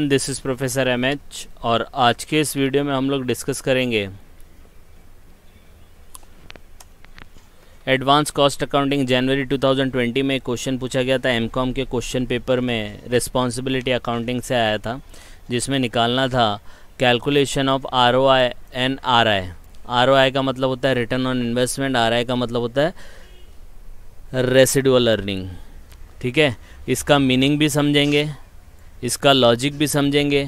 everyone this is professor H और आज के इस वीडियो में हम लोग डिस्कस करेंगे एडवांस कॉस्ट अकाउंटिंग जनवरी 2020 में क्वेश्चन पूछा गया था एमकॉम के क्वेश्चन पेपर में रिस्पॉन्सिबिलिटी अकाउंटिंग से आया था जिसमें निकालना था calculation of R O I N R I R O I का मतलब होता है return on investment R I का मतलब होता है रेसिडुअल अर्निंग ठीक है इसका मीनिंग भी समझेंगे इसका लॉजिक भी समझेंगे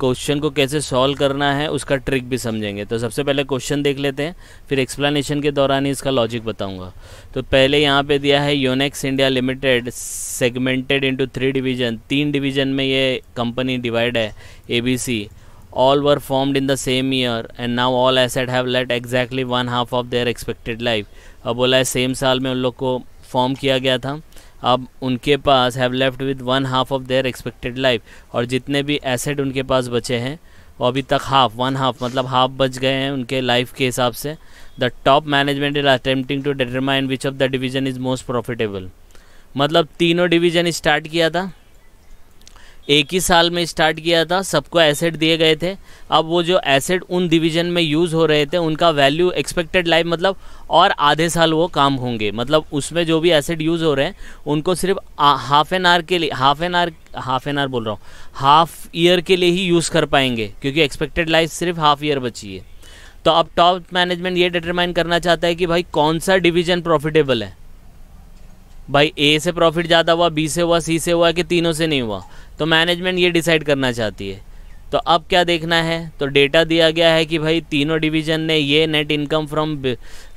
क्वेश्चन को कैसे सॉल्व करना है उसका ट्रिक भी समझेंगे तो सबसे पहले क्वेश्चन देख लेते हैं फिर एक्सप्लेनेशन के दौरान ही इसका लॉजिक बताऊंगा तो पहले यहाँ पे दिया है Unex India limited segmented into three division तीन डिवीज़न में ये कंपनी डिवाइड है A B C all were formed in the same year and now all asset have left exactly one half of their expected life अब बोला है same साल में उन लोग को फॉर्म किया गया था अब उनके पास have left with one half of their expected life और जितने भी एसेट उनके पास बचे हैं वो अभी तक हाफ वन हाफ मतलब हाफ बच गए हैं उनके लाइफ के हिसाब से the top management is attempting to determine which of the division is most profitable मतलब तीनों डिवीज़न स्टार्ट किया था एक ही साल में स्टार्ट किया था सबको एसेट दिए गए थे अब वो जो एसेट उन डिवीज़न में यूज़ हो रहे थे उनका वैल्यू एक्सपेक्टेड लाइफ मतलब और आधे साल वो काम होंगे मतलब उसमें जो भी एसेट यूज़ हो रहे हैं उनको सिर्फ हाफ एन आवर के लिए half an hour half an hour बोल रहा हूँ हाफ ईयर के लिए ही यूज़ कर पाएंगे क्योंकि एक्सपेक्टेड लाइफ सिर्फ हाफ ईयर बची है तो अब टॉप मैनेजमेंट ये डिटरमाइन करना चाहता है कि भाई कौन सा डिवीज़न प्रॉफिटेबल है भाई ए से प्रॉफिट ज़्यादा हुआ बी से हुआ सी से हुआ कि तीनों से नहीं हुआ तो मैनेजमेंट ये डिसाइड करना चाहती है तो अब क्या देखना है तो डेटा दिया गया है कि भाई तीनों डिवीज़न ने ये नेट इनकम फ्रॉम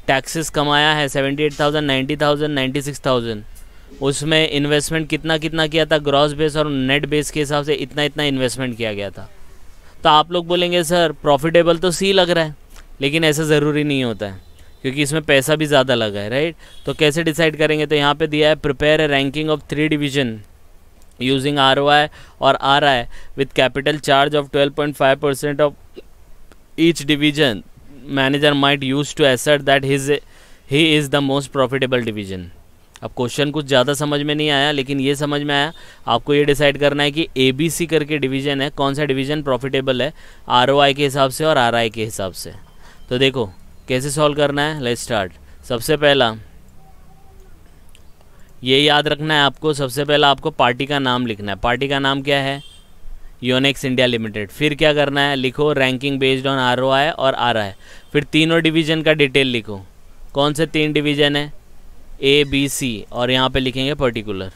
टैक्सेस कमाया है seventy eight thousand ninety thousand ninety six thousand उसमें इन्वेस्टमेंट कितना कितना किया था ग्रॉस बेस और नेट बेस के हिसाब से इतना इतना इन्वेस्टमेंट किया गया था तो आप लोग बोलेंगे सर प्रॉफिटेबल तो सी लग रहा है लेकिन ऐसा ज़रूरी नहीं होता है क्योंकि इसमें पैसा भी ज़्यादा लगा है राइट तो कैसे डिसाइड करेंगे तो यहाँ पे दिया है prepare a ranking of three division using R O I और R I with capital charge of twelve point five percent of each division manager might use to assert that his he is the most profitable division अब question कुछ ज़्यादा समझ में नहीं आया लेकिन ये समझ में आया आपको ये डिसाइड करना है कि ए बी सी करके डिवीजन है कौन सा डिवीजन प्रॉफिटेबल है आर ओ आई के हिसाब से और आर आई के हिसाब से तो देखो कैसे सॉल्व करना है लेट स्टार्ट सबसे पहला ये याद रखना है आपको सबसे पहला आपको पार्टी का नाम लिखना है पार्टी का नाम क्या है योनेक्स इंडिया लिमिटेड फिर क्या करना है लिखो ranking based on R O और आर आई फिर तीनों डिवीज़न का डिटेल लिखो कौन से तीन डिवीज़न है ए बी सी और यहाँ पे लिखेंगे पर्टिकुलर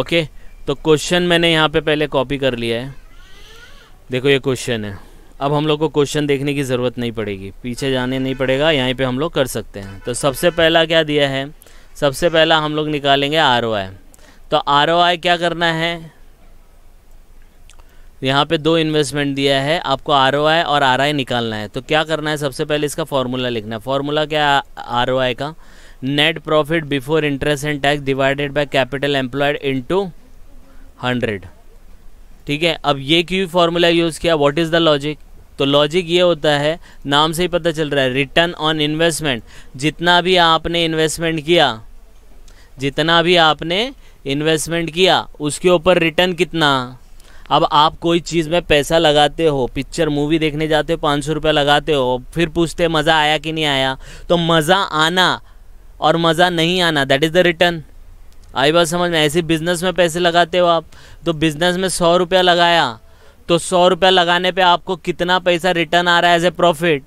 ओके तो क्वेश्चन मैंने यहाँ पे पहले कॉपी कर लिया है देखो ये क्वेश्चन है अब हम लोग को क्वेश्चन देखने की ज़रूरत नहीं पड़ेगी पीछे जाने नहीं पड़ेगा यहीं पे हम लोग कर सकते हैं तो सबसे पहला क्या दिया है सबसे पहला हम लोग निकालेंगे आर तो आर क्या करना है यहाँ पे दो इन्वेस्टमेंट दिया है आपको आर और आर निकालना है तो क्या करना है सबसे पहले इसका फॉर्मूला लिखना है फॉर्मूला क्या आर का net profit before interest and tax divided by capital employed into hundred ठीक है अब ये क्यों फार्मूला यूज़ किया व्हाट इज़ द लॉजिक तो लॉजिक ये होता है नाम से ही पता चल रहा है रिटर्न ऑन इन्वेस्टमेंट जितना भी आपने इन्वेस्टमेंट किया जितना भी आपने इन्वेस्टमेंट किया उसके ऊपर रिटर्न कितना अब आप कोई चीज़ में पैसा लगाते हो पिक्चर मूवी देखने जाते हो पाँच सौ लगाते हो फिर पूछते मज़ा आया कि नहीं आया तो मज़ा आना और मज़ा नहीं आना दैट इज़ द रिटर्न आई बात समझ में ऐसे बिज़नेस में पैसे लगाते हो आप तो बिज़नेस में सौ रुपया लगाया तो सौ रुपया लगाने पे आपको कितना पैसा रिटर्न आ रहा है एज ए प्रॉफिट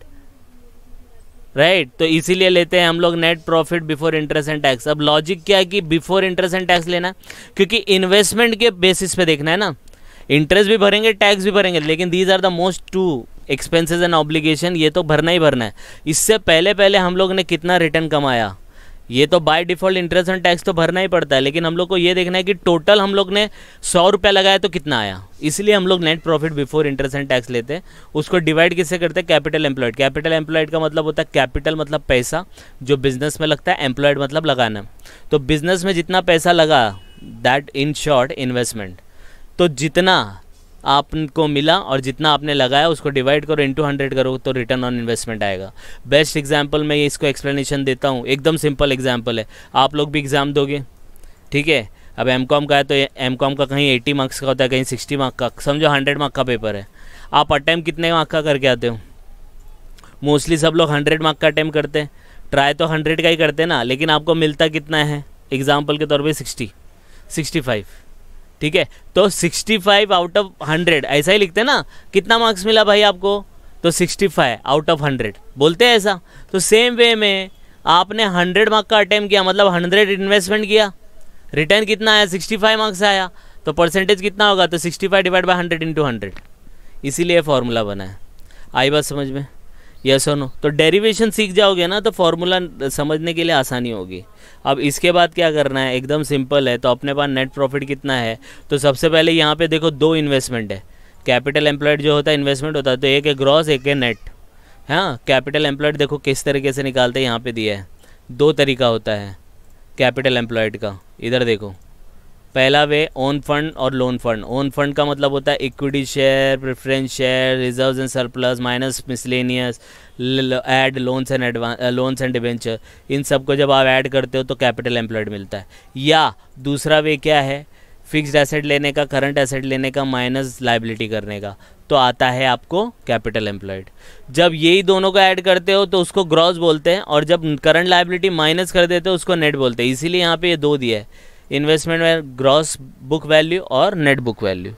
राइट तो इसीलिए लेते हैं हम लोग net profit before interest and tax अब लॉजिक क्या है कि बिफोर इंटरेस्ट एंड टैक्स लेना क्योंकि इन्वेस्टमेंट के बेसिस पे देखना है ना इंटरेस्ट भी भरेंगे टैक्स भी भरेंगे लेकिन these are the most two expenses and obligation ये तो भरना ही भरना है इससे पहले पहले हम लोग ने कितना रिटर्न कमाया ये तो by default interest and tax तो भरना ही पड़ता है लेकिन हम लोग को ये देखना है कि टोटल हम लोग ने सौ रुपया लगाया तो कितना आया इसलिए हम लोग net profit before interest and tax लेते हैं उसको डिवाइड किससे करते हैं कैपिटल एम्प्लॉयड कैपिटल एम्प्लॉयड का मतलब होता है कैपिटल मतलब पैसा जो बिजनेस में लगता है एम्प्लॉयड मतलब लगाना तो बिजनेस में जितना पैसा लगा दैट इन शॉर्ट इन्वेस्टमेंट तो जितना आपको मिला और जितना आपने लगाया उसको डिवाइड करो इनटू हंड्रेड करो तो रिटर्न ऑन इन्वेस्टमेंट आएगा बेस्ट एग्जाम्पल मैं इसको एक्सप्लेनेशन देता हूँ एकदम सिंपल एग्जाम्पल है आप लोग भी एग्ज़ाम दोगे ठीक है अब एम कॉम का है तो एम कॉम का कहीं एट्टी मार्क्स का होता है कहीं सिक्सटी मार्क का समझो हंड्रेड मार्क का पेपर है आप अटैम्प कितने मार्क का करके आते हो मोस्टली सब लोग हंड्रेड मार्क का अटैम्प करते हैं ट्राई तो हंड्रेड का ही करते हैं ना लेकिन आपको मिलता कितना है एग्ज़ाम्पल के तौर पर सिक्सटी सिक्सटी फाइव ठीक है तो 65 आउट ऑफ 100 ऐसा ही लिखते हैं ना कितना मार्क्स मिला भाई आपको तो 65 आउट ऑफ 100 बोलते हैं ऐसा तो सेम वे में आपने 100 मार्क का अटैम्प किया मतलब 100 इन्वेस्टमेंट किया रिटर्न कितना आया 65 मार्क्स आया तो परसेंटेज कितना होगा तो 65 five divide by hundred into hundred इसीलिए फॉर्मूला बना है आई बात समझ में यस और नो तो डेरिवेशन सीख जाओगे ना तो फॉर्मूला समझने के लिए आसानी होगी अब इसके बाद क्या करना है एकदम सिंपल है तो अपने पास नेट प्रॉफिट कितना है तो सबसे पहले यहाँ पे देखो दो इन्वेस्टमेंट है कैपिटल एम्प्लॉयड जो होता है इन्वेस्टमेंट होता है तो एक है ग्रॉस एक है नेट हाँ कैपिटल एम्प्लॉयड देखो किस तरीके से निकालते हैं यहाँ पर दिया है दो तरीका होता है कैपिटल एम्प्लॉयड का इधर देखो पहला वे ओन फंड और लोन फंड ओन फंड का मतलब होता है equity share preference share reserves and surplus minus miscellaneous add loans and advance loans and debenture इन सब को जब आप ऐड करते हो तो कैपिटल एम्प्लॉयड मिलता है या दूसरा वे क्या है फिक्स्ड एसेट लेने का करंट एसेट लेने का माइनस लाइबिलिटी करने का तो आता है आपको कैपिटल एम्प्लॉयड जब यही दोनों को ऐड करते हो तो उसको ग्रॉस बोलते हैं और जब करंट लाइबिलिटी माइनस कर देते हो उसको नेट बोलते हैं इसीलिए यहाँ पर ये दो दिया है इन्वेस्टमेंट में ग्रॉस बुक वैल्यू और नेट बुक वैल्यू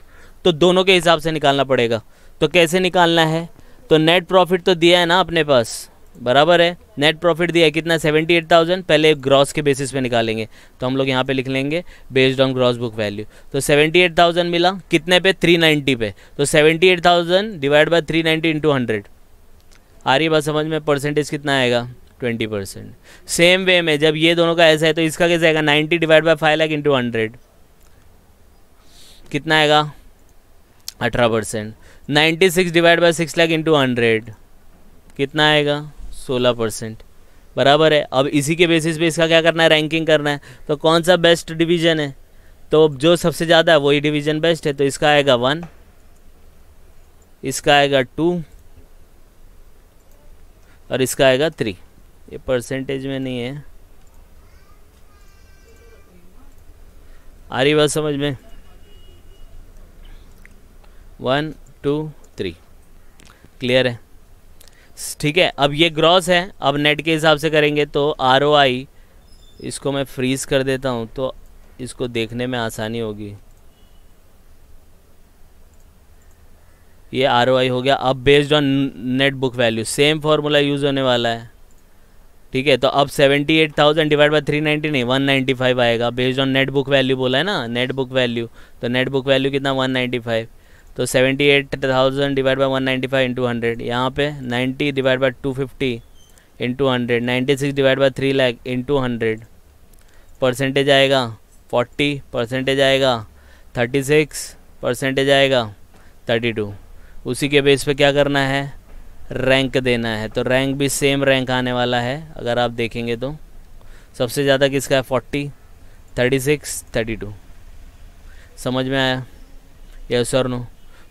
तो दोनों के हिसाब से निकालना पड़ेगा तो कैसे निकालना है तो नेट प्रॉफिट तो दिया है ना अपने पास बराबर है नेट प्रॉफिट दिया है कितना सेवेंटी एट थाउजेंड पहले ग्रॉस के बेसिस पे निकालेंगे तो हम लोग यहाँ पे लिख लेंगे based on gross book value तो सेवेंटी एट थाउजेंड मिला कितने पे थ्री नाइन्टी पे तो seventy eight thousand divide by three ninety into hundred आ रही बात समझ में परसेंटेज कितना आएगा ट्वेंटी परसेंट सेम वे में जब ये दोनों का ऐसा है तो इसका कैसे आएगा ninety divide by five lakh into hundred कितना आएगा अठारह percent ninety six divide by six lakh into hundred कितना आएगा सोलह परसेंट बराबर है अब इसी के बेसिस पे इसका क्या करना है रैंकिंग करना है तो कौन सा बेस्ट डिवीज़न है तो जो सबसे ज़्यादा है वही डिवीज़न बेस्ट है तो इसका आएगा वन इसका आएगा टू और इसका आएगा थ्री ये परसेंटेज में नहीं है आ रही बात समझ में वन टू थ्री क्लियर है ठीक है अब ये ग्रॉस है अब नेट के हिसाब से करेंगे तो आर इसको मैं फ्रीज़ कर देता हूँ तो इसको देखने में आसानी होगी ये आर हो गया अब based on net book value same formula use होने वाला है ठीक है तो अब seventy eight thousand divide by three ninety नहीं वन नाइन्टी फाइव आएगा based on net book value बोला है ना नेट बुक वैल्यू तो नेट बुक वैल्यू कितना वन नाइन्टी फाइव तो seventy eight thousand divide by one ninety five into hundred यहाँ पे ninety divide by two fifty into hundred ninety six divide by three lakh into hundred percentage आएगा forty percentage आएगा thirty six percentage आएगा thirty two उसी के base पे क्या करना है रैंक देना है तो रैंक भी सेम रैंक आने वाला है अगर आप देखेंगे तो सबसे ज़्यादा किसका है forty thirty six thirty two समझ में आया यस सर नो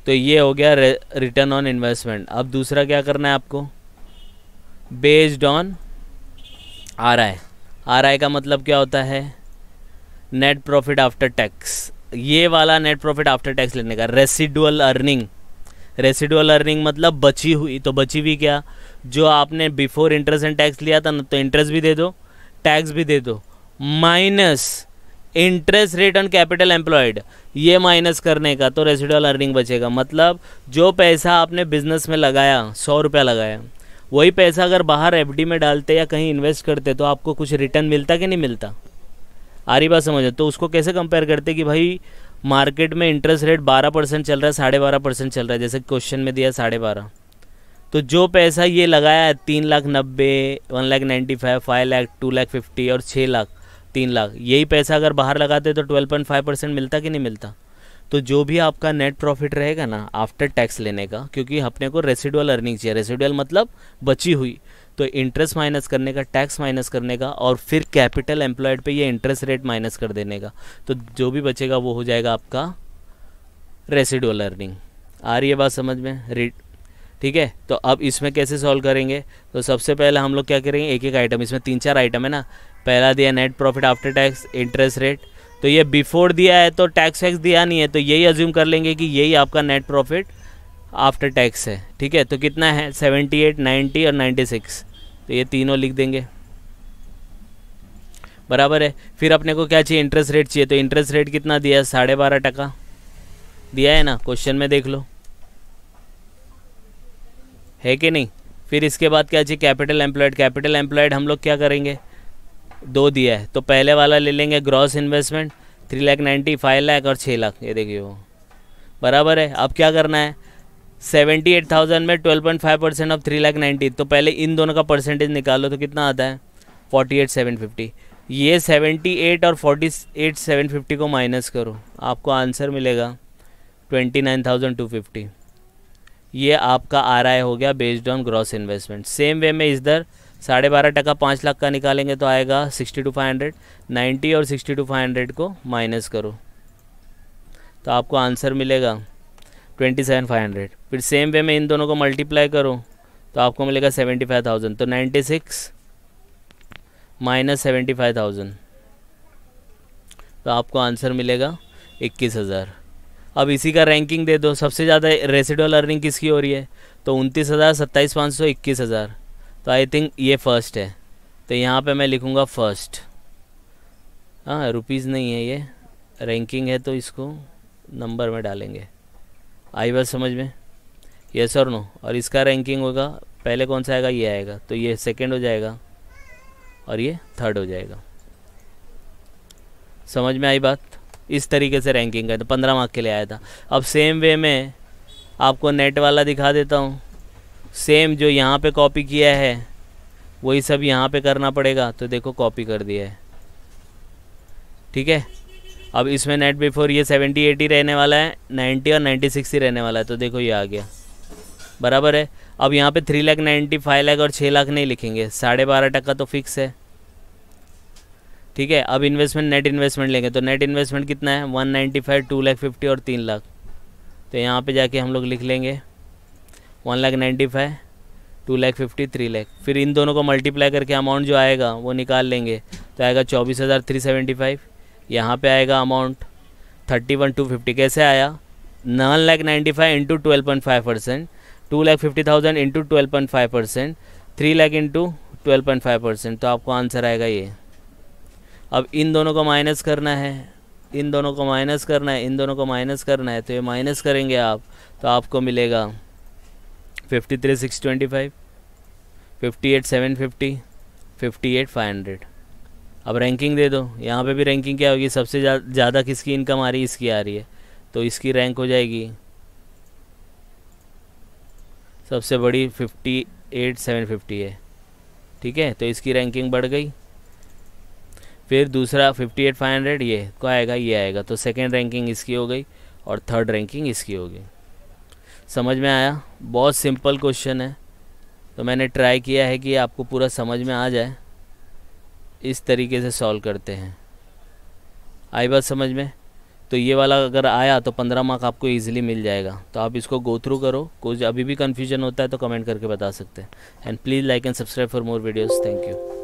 तो ये हो गया रिटर्न ऑन इन्वेस्टमेंट अब दूसरा क्या करना है आपको based on R I R I का मतलब क्या होता है नेट प्रॉफिट आफ्टर टैक्स ये वाला नेट प्रॉफिट आफ्टर टैक्स लेने का रेसिडुअल अर्निंग रेसिडुअल अर्निंग मतलब बची हुई तो बची हुई क्या जो आपने बिफोर इंटरेस्ट एंड टैक्स लिया था ना तो इंटरेस्ट भी दे दो टैक्स भी दे दो minus interest rate on capital employed ये माइनस करने का तो रेसिडुअल अर्निंग बचेगा मतलब जो पैसा आपने बिजनेस में लगाया सौ रुपया लगाया वही पैसा अगर बाहर एफ में डालते या कहीं इन्वेस्ट करते तो आपको कुछ रिटर्न मिलता कि नहीं मिलता आ रही बात समझ तो उसको कैसे कंपेयर करते कि भाई मार्केट में इंटरेस्ट रेट बारह परसेंट चल रहा है साढ़े बारह परसेंट चल रहा है जैसे क्वेश्चन में दिया साढ़े बारह तो जो पैसा ये लगाया है तीन लाख नब्बे one lakh ninety five five lakh two lakh fifty और छः लाख तीन लाख यही पैसा अगर बाहर लगाते तो ट्वेल्व पॉइंट फाइव परसेंट मिलता कि नहीं मिलता तो जो भी आपका नेट प्रॉफिट रहेगा ना आफ्टर टैक्स लेने का क्योंकि अपने को रेसिडुअल अर्निंग चाहिए रेसिडुअल मतलब बची हुई तो इंटरेस्ट माइनस करने का टैक्स माइनस करने का और फिर कैपिटल एम्प्लॉयड पे ये इंटरेस्ट रेट माइनस कर देने का तो जो भी बचेगा वो हो जाएगा आपका रेसिडुअल अर्निंग आ रही है बात समझ में रेट ठीक है तो अब इसमें कैसे सॉल्व करेंगे तो सबसे पहले हम लोग क्या करेंगे एक एक आइटम इसमें तीन चार आइटम है ना पहला दिया net profit after tax interest rate तो ये बिफोर दिया है तो टैक्स वैक्स दिया नहीं है तो यही अज्यूम कर लेंगे कि यही आपका नेट प्रॉफिट आफ्टर टैक्स है ठीक है तो कितना है सेवेंटी एट नाइन्टी और नाइन्टी सिक्स तो ये तीनों लिख देंगे बराबर है फिर अपने को क्या चाहिए इंटरेस्ट रेट चाहिए तो इंटरेस्ट रेट कितना दिया है साढ़े बारह टका दिया है ना क्वेश्चन में देख लो है कि नहीं फिर इसके बाद क्या चाहिए कैपिटल एम्प्लॉयड कैपिटल एम्प्लॉयड हम लोग क्या करेंगे दो दिया है तो पहले वाला ले लेंगे gross investment three lakh ninety five lakh और छः लाख ये देखिए वो बराबर है अब क्या करना है सेवेंटी एट थाउजेंड में twelve point five percent of three lakh ninety तो पहले इन दोनों का परसेंटेज निकालो तो कितना आता है फोर्टी एट सेवन फिफ्टी ये सेवेंटी एट और फोर्टी एट सेवन फिफ्टी को माइनस करो आपको आंसर मिलेगा twenty nine thousand two fifty ये आपका आर आई हो गया based on gross investment same way में इधर साढ़े बारह टका पाँच लाख का निकालेंगे तो आएगा sixty two five hundred ninety और सिक्सटी टू फाइव हंड्रेड को माइनस करो तो आपको आंसर मिलेगा ट्वेंटी सेवन फाइव हंड्रेड फिर सेम वे में इन दोनों को मल्टीप्लाई करूँ तो आपको मिलेगा सेवेंटी फाइव थाउजेंड तो ninety six minus seventy five thousand तो आपको आंसर मिलेगा इक्कीस हज़ार अब इसी का रैंकिंग दे दो सबसे ज़्यादा रेसिडुअल अर्निंग किसकी हो रही है तो उनतीस हज़ार सत्ताईस पाँच सौ इक्कीस हज़ार तो आई थिंक ये फ़र्स्ट है तो यहाँ पे मैं लिखूँगा फ़र्स्ट हाँ रुपीज़ नहीं है ये रैंकिंग है तो इसको नंबर में डालेंगे आई बात समझ में यस और नो और इसका रैंकिंग होगा पहले कौन सा आएगा ये आएगा तो ये सेकेंड हो जाएगा और ये थर्ड हो जाएगा समझ में आई बात इस तरीके से रैंकिंग तो पंद्रह मार्क के लिए आया था अब सेम वे में आपको नेट वाला दिखा देता हूँ सेम जो यहाँ पे कॉपी किया है वही सब यहाँ पे करना पड़ेगा तो देखो कॉपी कर दिया है ठीक है अब इसमें नेट बिफोर ये सेवेंटी एटी रहने वाला है नाइन्टी और नाइन्टी सिक्स ही रहने वाला है तो देखो ये आ गया बराबर है अब यहाँ पे three lakh ninety five lakh और छः लाख नहीं लिखेंगे साढ़े बारह टका तो फिक्स है ठीक है अब इन्वेस्टमेंट नेट इन्वेस्टमेंट लेंगे तो नेट इन्वेस्टमेंट कितना है one ninety five two lakh fifty और तीन लाख तो यहाँ पे जाके हम लोग लिख लेंगे one lakh ninety five two lakh fifty three lakh फिर इन दोनों को मल्टीप्लाई करके अमाउंट जो आएगा वो निकाल लेंगे तो आएगा चौबीस हज़ार थ्री सेवेंटी फाइव यहाँ पे आएगा amount thirty one two fifty कैसे आया nine lakh ninety five into twelve point five percent two lakh fifty thousand into twelve point five percent three lakh into twelve point five percent तो आपको आंसर आएगा ये अब इन दोनों को माइनस करना है इन दोनों को माइनस करना है इन दोनों को माइनस करना है तो ये माइनस करेंगे आप तो आपको मिलेगा fifty three six twenty five fifty eight seven fifty fifty eight five hundred अब रैंकिंग दे दो यहाँ पे भी रैंकिंग क्या होगी सबसे ज़्यादा किसकी इनकम आ रही है इसकी आ रही है तो इसकी रैंक हो जाएगी सबसे बड़ी फिफ्टी एट सेवन फिफ्टी है ठीक है तो इसकी रैंकिंग बढ़ गई फिर दूसरा फिफ्टी एट फाइव हंड्रेड ये को आएगा ये आएगा तो सेकेंड रैंकिंग इसकी हो गई और थर्ड रैंकिंग इसकी हो गई समझ में आया बहुत सिंपल क्वेश्चन है तो मैंने ट्राई किया है कि आपको पूरा समझ में आ जाए इस तरीके से सॉल्व करते हैं आई बात समझ में तो ये वाला अगर आया तो पंद्रह मार्क आपको ईजिली मिल जाएगा तो आप इसको गो थ्रू करो कुछ अभी भी कन्फ्यूजन होता है तो कमेंट करके बता सकते हैं and please like and subscribe for more videos thank you